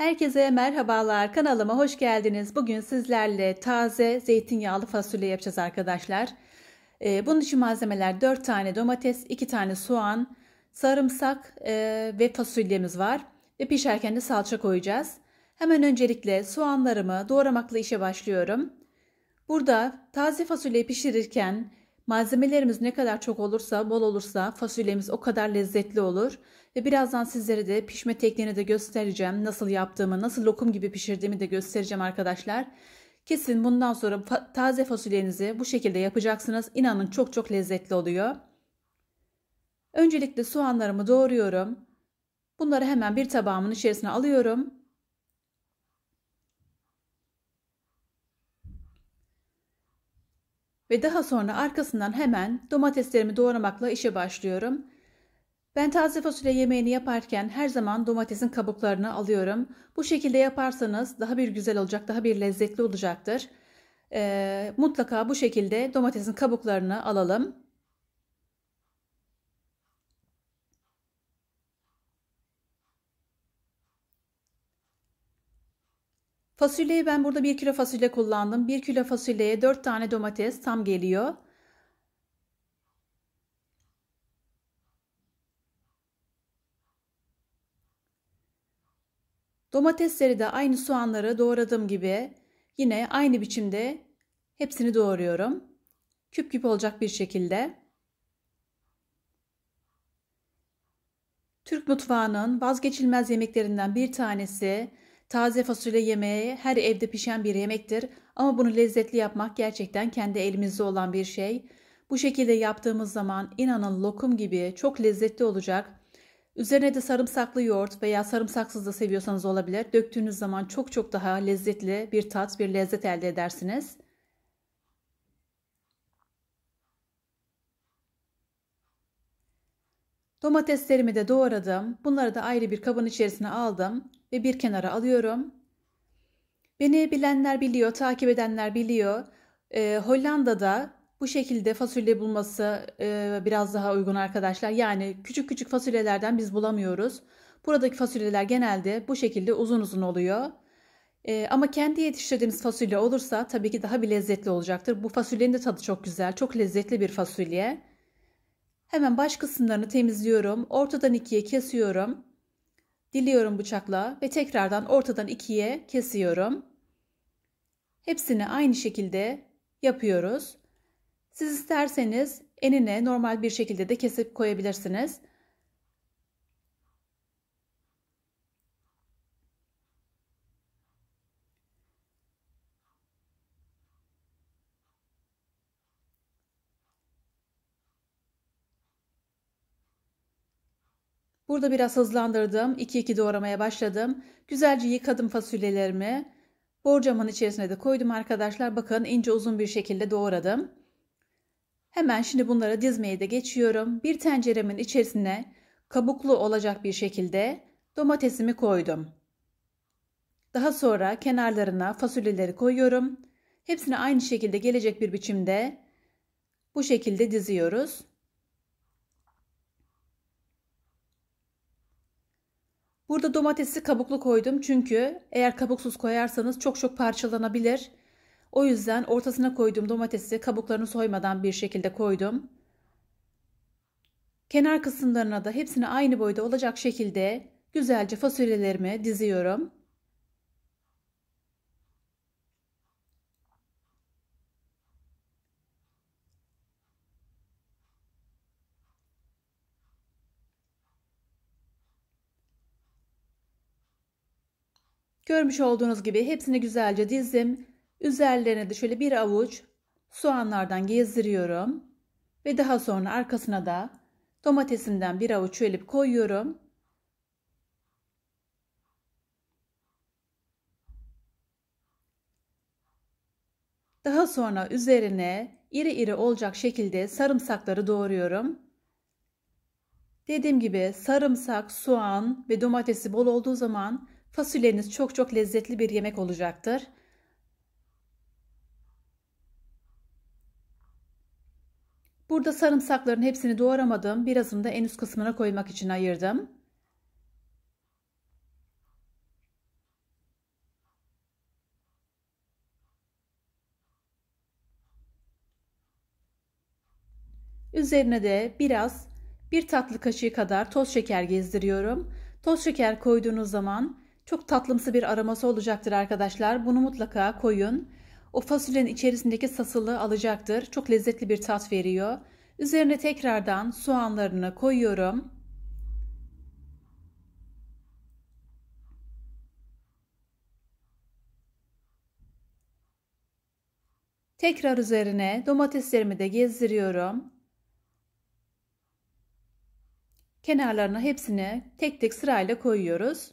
Herkese merhabalar. Kanalıma hoş geldiniz. Bugün sizlerle taze zeytinyağlı fasulye yapacağız arkadaşlar. Ee, bunun için malzemeler 4 tane domates, 2 tane soğan, sarımsak e, ve fasulyemiz var. Ve pişerken de salça koyacağız. Hemen öncelikle soğanlarımı doğramakla işe başlıyorum. Burada taze fasulyeyi pişirirken malzemelerimiz ne kadar çok olursa, bol olursa fasulyemiz o kadar lezzetli olur. Ve birazdan sizlere de pişme tekniğini de göstereceğim. Nasıl yaptığımı, nasıl lokum gibi pişirdiğimi de göstereceğim arkadaşlar. Kesin bundan sonra fa taze fasulyenizi bu şekilde yapacaksınız. İnanın çok çok lezzetli oluyor. Öncelikle soğanlarımı doğruyorum. Bunları hemen bir tabağımın içerisine alıyorum. ve daha sonra arkasından hemen domateslerimi doğramakla işe başlıyorum. Ben taze fasulye yemeğini yaparken her zaman domatesin kabuklarını alıyorum. Bu şekilde yaparsanız daha bir güzel olacak, daha bir lezzetli olacaktır. Ee, mutlaka bu şekilde domatesin kabuklarını alalım. Fasulyeyi ben burada 1 kilo fasulye kullandım. 1 kilo fasulyeye 4 tane domates tam geliyor. Domatesleri de aynı soğanları doğradığım gibi yine aynı biçimde hepsini doğruyorum. Küp küp olacak bir şekilde. Türk mutfağının vazgeçilmez yemeklerinden bir tanesi Taze fasulye yemeği her evde pişen bir yemektir ama bunu lezzetli yapmak gerçekten kendi elimizde olan bir şey. Bu şekilde yaptığımız zaman inanın lokum gibi çok lezzetli olacak. Üzerine de sarımsaklı yoğurt veya sarımsaksız da seviyorsanız olabilir. Döktüğünüz zaman çok çok daha lezzetli bir tat, bir lezzet elde edersiniz.'' Domateslerimi de doğradım. Bunları da ayrı bir kabın içerisine aldım ve bir kenara alıyorum. Beni bilenler biliyor, takip edenler biliyor. Ee, Hollanda'da bu şekilde fasulye bulması e, biraz daha uygun arkadaşlar. Yani küçük küçük fasulyelerden biz bulamıyoruz. Buradaki fasulyeler genelde bu şekilde uzun uzun oluyor. E, ama kendi yetiştirdiğimiz fasulye olursa tabii ki daha bir lezzetli olacaktır. Bu fasulyenin de tadı çok güzel, çok lezzetli bir fasulye. Hemen baş kısımlarını temizliyorum. Ortadan ikiye kesiyorum. Diliyorum bıçakla ve tekrardan ortadan ikiye kesiyorum. Hepsini aynı şekilde yapıyoruz. Siz isterseniz enine normal bir şekilde de kesip koyabilirsiniz. Burada biraz hızlandırdım. 2-2 doğramaya başladım. Güzelce yıkadım fasulyelerimi. Borcamın içerisine de koydum arkadaşlar. Bakın ince uzun bir şekilde doğradım. Hemen şimdi bunları dizmeye de geçiyorum. Bir tenceremin içerisine kabuklu olacak bir şekilde domatesimi koydum. Daha sonra kenarlarına fasulyeleri koyuyorum. Hepsini aynı şekilde gelecek bir biçimde bu şekilde diziyoruz. Burada domatesi kabuklu koydum çünkü eğer kabuksuz koyarsanız çok çok parçalanabilir. O yüzden ortasına koyduğum domatesi kabuklarını soymadan bir şekilde koydum. Kenar kısımlarına da hepsini aynı boyda olacak şekilde güzelce fasulyelerimi diziyorum. Görmüş olduğunuz gibi hepsini güzelce dizdim. Üzerlerine de şöyle bir avuç soğanlardan gezdiriyorum. Ve daha sonra arkasına da domatesimden bir avuç çölüp koyuyorum. Daha sonra üzerine iri iri olacak şekilde sarımsakları doğruyorum. Dediğim gibi sarımsak, soğan ve domatesi bol olduğu zaman Fasulyeniz çok çok lezzetli bir yemek olacaktır. Burada sarımsakların hepsini doğramadım. Birazını da en üst kısmına koymak için ayırdım. Üzerine de biraz bir tatlı kaşığı kadar toz şeker gezdiriyorum. Toz şeker koyduğunuz zaman çok tatlımsı bir aroması olacaktır arkadaşlar. Bunu mutlaka koyun. O fasulyenin içerisindeki sasılı alacaktır. Çok lezzetli bir tat veriyor. Üzerine tekrardan soğanlarını koyuyorum. Tekrar üzerine domateslerimi de gezdiriyorum. Kenarlarına hepsini tek tek sırayla koyuyoruz.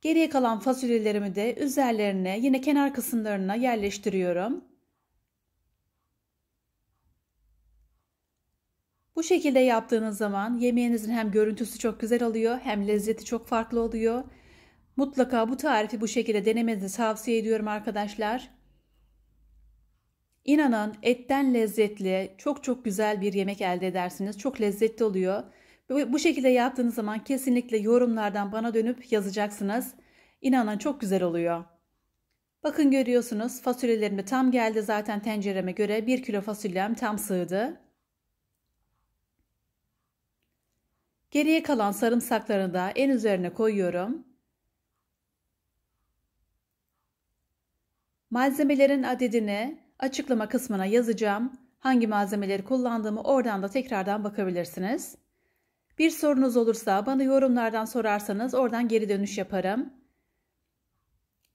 Geriye kalan fasulyelerimi de üzerlerine yine kenar kısımlarına yerleştiriyorum. Bu şekilde yaptığınız zaman yemeğinizin hem görüntüsü çok güzel oluyor hem lezzeti çok farklı oluyor. Mutlaka bu tarifi bu şekilde denemenizi tavsiye ediyorum arkadaşlar. İnanın etten lezzetli, çok çok güzel bir yemek elde edersiniz. Çok lezzetli oluyor. Bu şekilde yaptığınız zaman kesinlikle yorumlardan bana dönüp yazacaksınız. İnanın çok güzel oluyor. Bakın görüyorsunuz fasulyelerime tam geldi zaten tencereme göre 1 kilo fasulyem tam sığdı. Geriye kalan sarımsaklarını da en üzerine koyuyorum. Malzemelerin adedini açıklama kısmına yazacağım. Hangi malzemeleri kullandığımı oradan da tekrardan bakabilirsiniz. Bir sorunuz olursa bana yorumlardan sorarsanız oradan geri dönüş yaparım.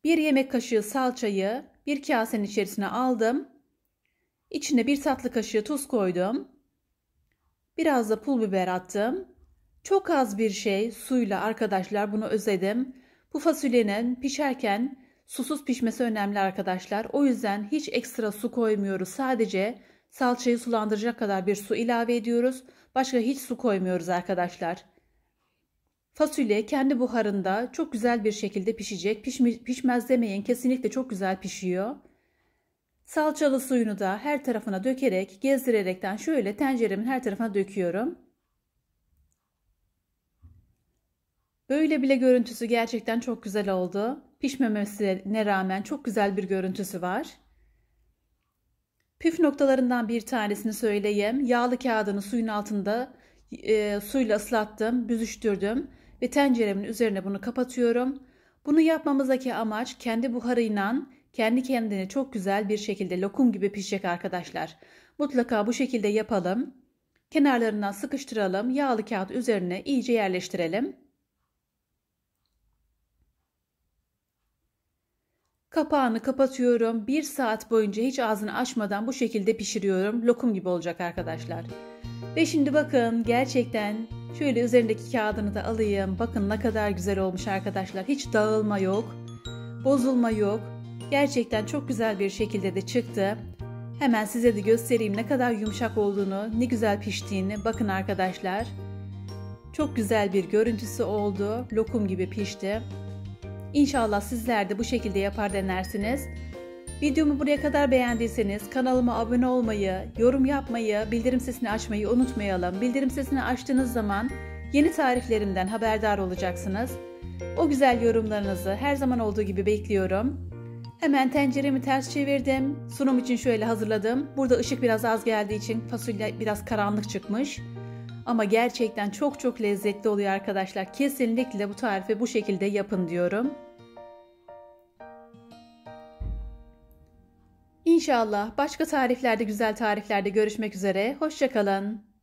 Bir yemek kaşığı salçayı bir kasenin içerisine aldım. İçine bir tatlı kaşığı tuz koydum. Biraz da pul biber attım. Çok az bir şey suyla arkadaşlar bunu özledim. Bu fasulyenin pişerken susuz pişmesi önemli arkadaşlar. O yüzden hiç ekstra su koymuyoruz. Sadece Salçayı sulandıracak kadar bir su ilave ediyoruz. Başka hiç su koymuyoruz arkadaşlar. Fasulye kendi buharında çok güzel bir şekilde pişecek. Pişmi, pişmez demeyin kesinlikle çok güzel pişiyor. Salçalı suyunu da her tarafına dökerek gezdirerekten şöyle tenceremin her tarafına döküyorum. Böyle bile görüntüsü gerçekten çok güzel oldu. Pişmemesine rağmen çok güzel bir görüntüsü var. Püf noktalarından bir tanesini söyleyeyim. Yağlı kağıdını suyun altında e, suyla ıslattım, büzüştürdüm ve tenceremin üzerine bunu kapatıyorum. Bunu yapmamızdaki amaç kendi buharıyla kendi kendine çok güzel bir şekilde lokum gibi pişecek arkadaşlar. Mutlaka bu şekilde yapalım. Kenarlarından sıkıştıralım. Yağlı kağıt üzerine iyice yerleştirelim. Kapağını kapatıyorum. Bir saat boyunca hiç ağzını açmadan bu şekilde pişiriyorum. Lokum gibi olacak arkadaşlar. Ve şimdi bakın gerçekten şöyle üzerindeki kağıdını da alayım. Bakın ne kadar güzel olmuş arkadaşlar. Hiç dağılma yok. Bozulma yok. Gerçekten çok güzel bir şekilde de çıktı. Hemen size de göstereyim ne kadar yumuşak olduğunu, ne güzel piştiğini. Bakın arkadaşlar. Çok güzel bir görüntüsü oldu. Lokum gibi pişti. İnşallah sizler de bu şekilde yapar denersiniz. Videomu buraya kadar beğendiyseniz kanalıma abone olmayı, yorum yapmayı, bildirim sesini açmayı unutmayalım. Bildirim sesini açtığınız zaman yeni tariflerimden haberdar olacaksınız. O güzel yorumlarınızı her zaman olduğu gibi bekliyorum. Hemen tenceremi ters çevirdim. Sunum için şöyle hazırladım. Burada ışık biraz az geldiği için fasulye biraz karanlık çıkmış. Ama gerçekten çok çok lezzetli oluyor arkadaşlar. Kesinlikle bu tarifi bu şekilde yapın diyorum. İnşallah başka tariflerde güzel tariflerde görüşmek üzere. Hoşçakalın.